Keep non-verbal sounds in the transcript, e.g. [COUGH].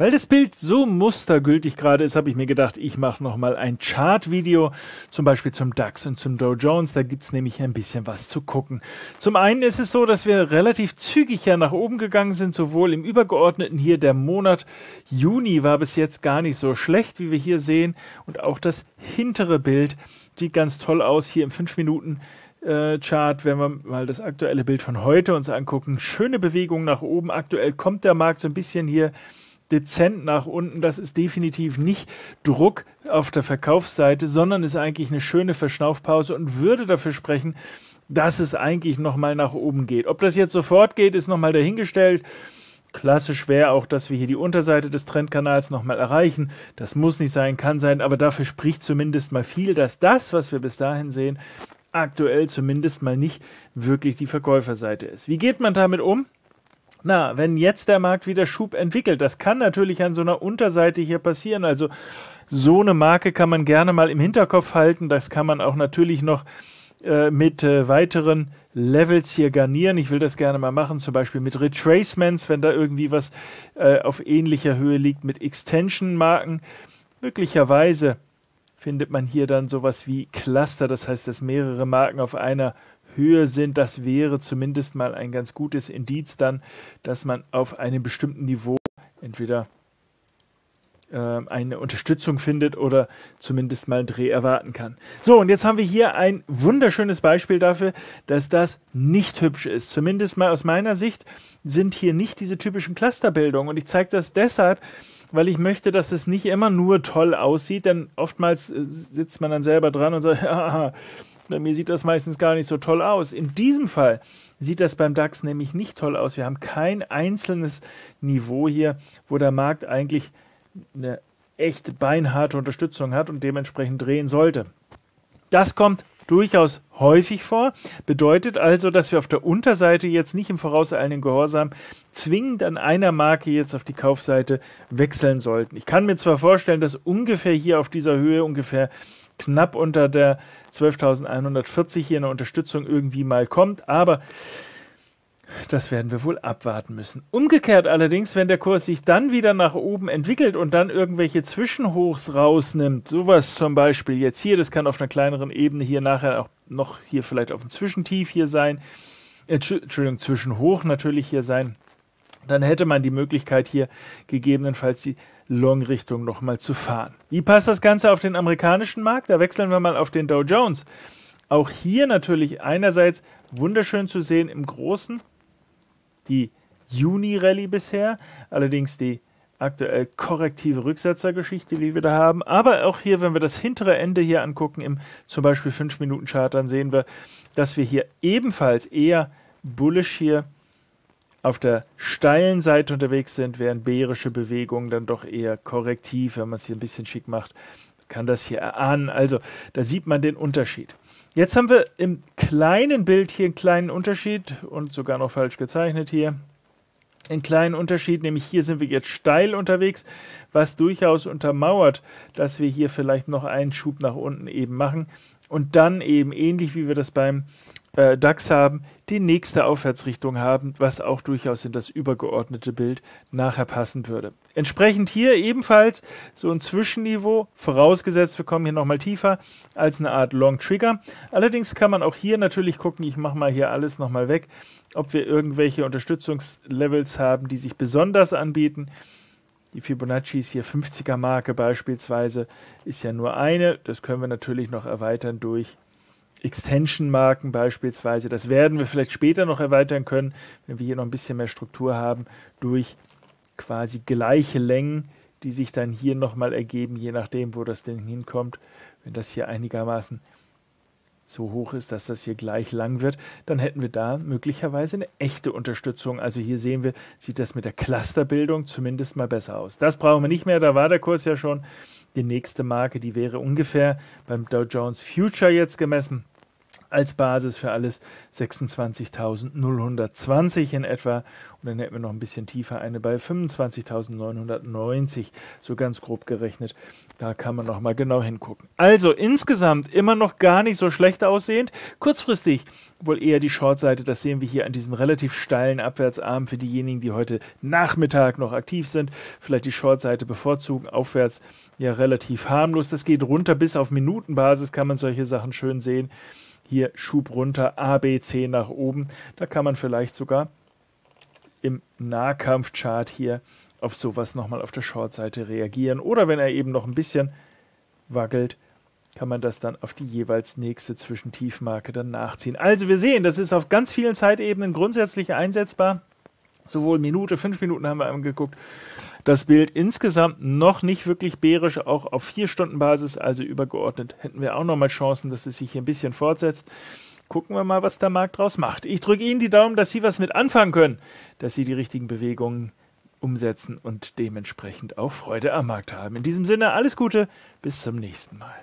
Weil das Bild so mustergültig gerade ist, habe ich mir gedacht, ich mache nochmal ein Chart-Video, zum Beispiel zum DAX und zum Dow Jones. Da gibt es nämlich ein bisschen was zu gucken. Zum einen ist es so, dass wir relativ zügig ja nach oben gegangen sind, sowohl im Übergeordneten hier der Monat Juni war bis jetzt gar nicht so schlecht, wie wir hier sehen. Und auch das hintere Bild sieht ganz toll aus, hier im 5 Minuten. Äh, Chart, wenn wir mal das aktuelle Bild von heute uns angucken, schöne Bewegung nach oben. Aktuell kommt der Markt so ein bisschen hier dezent nach unten. Das ist definitiv nicht Druck auf der Verkaufsseite, sondern ist eigentlich eine schöne Verschnaufpause und würde dafür sprechen, dass es eigentlich nochmal nach oben geht. Ob das jetzt sofort geht, ist nochmal dahingestellt. Klassisch wäre auch, dass wir hier die Unterseite des Trendkanals nochmal erreichen. Das muss nicht sein, kann sein, aber dafür spricht zumindest mal viel, dass das, was wir bis dahin sehen, aktuell zumindest mal nicht wirklich die Verkäuferseite ist. Wie geht man damit um? Na, wenn jetzt der Markt wieder Schub entwickelt, das kann natürlich an so einer Unterseite hier passieren. Also so eine Marke kann man gerne mal im Hinterkopf halten. Das kann man auch natürlich noch äh, mit äh, weiteren Levels hier garnieren. Ich will das gerne mal machen, zum Beispiel mit Retracements, wenn da irgendwie was äh, auf ähnlicher Höhe liegt, mit Extension-Marken. Möglicherweise findet man hier dann sowas wie Cluster, das heißt, dass mehrere Marken auf einer Höhe sind, das wäre zumindest mal ein ganz gutes Indiz dann, dass man auf einem bestimmten Niveau entweder ähm, eine Unterstützung findet oder zumindest mal einen Dreh erwarten kann. So, und jetzt haben wir hier ein wunderschönes Beispiel dafür, dass das nicht hübsch ist. Zumindest mal aus meiner Sicht sind hier nicht diese typischen Clusterbildungen. Und ich zeige das deshalb, weil ich möchte, dass es nicht immer nur toll aussieht, denn oftmals äh, sitzt man dann selber dran und sagt, ja, [LAUGHS] Bei mir sieht das meistens gar nicht so toll aus. In diesem Fall sieht das beim DAX nämlich nicht toll aus. Wir haben kein einzelnes Niveau hier, wo der Markt eigentlich eine echt beinharte Unterstützung hat und dementsprechend drehen sollte. Das kommt durchaus häufig vor. Bedeutet also, dass wir auf der Unterseite jetzt nicht im vorauseilenden Gehorsam zwingend an einer Marke jetzt auf die Kaufseite wechseln sollten. Ich kann mir zwar vorstellen, dass ungefähr hier auf dieser Höhe ungefähr knapp unter der 12.140 hier eine Unterstützung irgendwie mal kommt, aber das werden wir wohl abwarten müssen. Umgekehrt allerdings, wenn der Kurs sich dann wieder nach oben entwickelt und dann irgendwelche Zwischenhochs rausnimmt, sowas zum Beispiel jetzt hier, das kann auf einer kleineren Ebene hier nachher auch noch hier vielleicht auf dem Zwischentief hier sein, äh, Entschuldigung, Zwischenhoch natürlich hier sein, dann hätte man die Möglichkeit hier gegebenenfalls die Long-Richtung nochmal zu fahren. Wie passt das Ganze auf den amerikanischen Markt? Da wechseln wir mal auf den Dow Jones. Auch hier natürlich einerseits wunderschön zu sehen im Großen, die Juni-Rallye bisher, allerdings die aktuell korrektive Rücksetzergeschichte, die wir da haben. Aber auch hier, wenn wir das hintere Ende hier angucken, im zum Beispiel 5-Minuten-Chart, dann sehen wir, dass wir hier ebenfalls eher bullish hier auf der steilen Seite unterwegs sind, während bärische Bewegungen dann doch eher korrektiv, wenn man es hier ein bisschen schick macht, kann das hier erahnen. Also da sieht man den Unterschied. Jetzt haben wir im kleinen Bild hier einen kleinen Unterschied und sogar noch falsch gezeichnet hier. Einen kleinen Unterschied, nämlich hier sind wir jetzt steil unterwegs, was durchaus untermauert, dass wir hier vielleicht noch einen Schub nach unten eben machen und dann eben ähnlich wie wir das beim äh, DAX haben, die nächste Aufwärtsrichtung haben, was auch durchaus in das übergeordnete Bild nachher passen würde. Entsprechend hier ebenfalls so ein Zwischenniveau, vorausgesetzt wir kommen hier nochmal tiefer als eine Art Long Trigger. Allerdings kann man auch hier natürlich gucken, ich mache mal hier alles nochmal weg, ob wir irgendwelche Unterstützungslevels haben, die sich besonders anbieten. Die Fibonacci ist hier 50er Marke beispielsweise, ist ja nur eine. Das können wir natürlich noch erweitern durch Extension-Marken beispielsweise. Das werden wir vielleicht später noch erweitern können, wenn wir hier noch ein bisschen mehr Struktur haben, durch quasi gleiche Längen, die sich dann hier nochmal ergeben, je nachdem, wo das denn hinkommt. Wenn das hier einigermaßen so hoch ist, dass das hier gleich lang wird, dann hätten wir da möglicherweise eine echte Unterstützung. Also hier sehen wir, sieht das mit der Clusterbildung zumindest mal besser aus. Das brauchen wir nicht mehr, da war der Kurs ja schon. Die nächste Marke, die wäre ungefähr beim Dow Jones Future jetzt gemessen als Basis für alles 26.020 in etwa. Und dann hätten wir noch ein bisschen tiefer eine bei 25.990, so ganz grob gerechnet. Da kann man nochmal genau hingucken. Also insgesamt immer noch gar nicht so schlecht aussehend. Kurzfristig wohl eher die Shortseite, das sehen wir hier an diesem relativ steilen Abwärtsarm für diejenigen, die heute Nachmittag noch aktiv sind. Vielleicht die Shortseite bevorzugen, aufwärts ja relativ harmlos. Das geht runter bis auf Minutenbasis, kann man solche Sachen schön sehen. Hier Schub runter, ABC nach oben. Da kann man vielleicht sogar im Nahkampfchart hier auf sowas nochmal auf der Shortseite reagieren. Oder wenn er eben noch ein bisschen wackelt, kann man das dann auf die jeweils nächste Zwischentiefmarke dann nachziehen. Also wir sehen, das ist auf ganz vielen Zeitebenen grundsätzlich einsetzbar. Sowohl Minute, fünf Minuten haben wir angeguckt, das Bild insgesamt noch nicht wirklich bärisch, auch auf 4-Stunden-Basis, also übergeordnet hätten wir auch nochmal Chancen, dass es sich hier ein bisschen fortsetzt. Gucken wir mal, was der Markt draus macht. Ich drücke Ihnen die Daumen, dass Sie was mit anfangen können, dass Sie die richtigen Bewegungen umsetzen und dementsprechend auch Freude am Markt haben. In diesem Sinne alles Gute, bis zum nächsten Mal.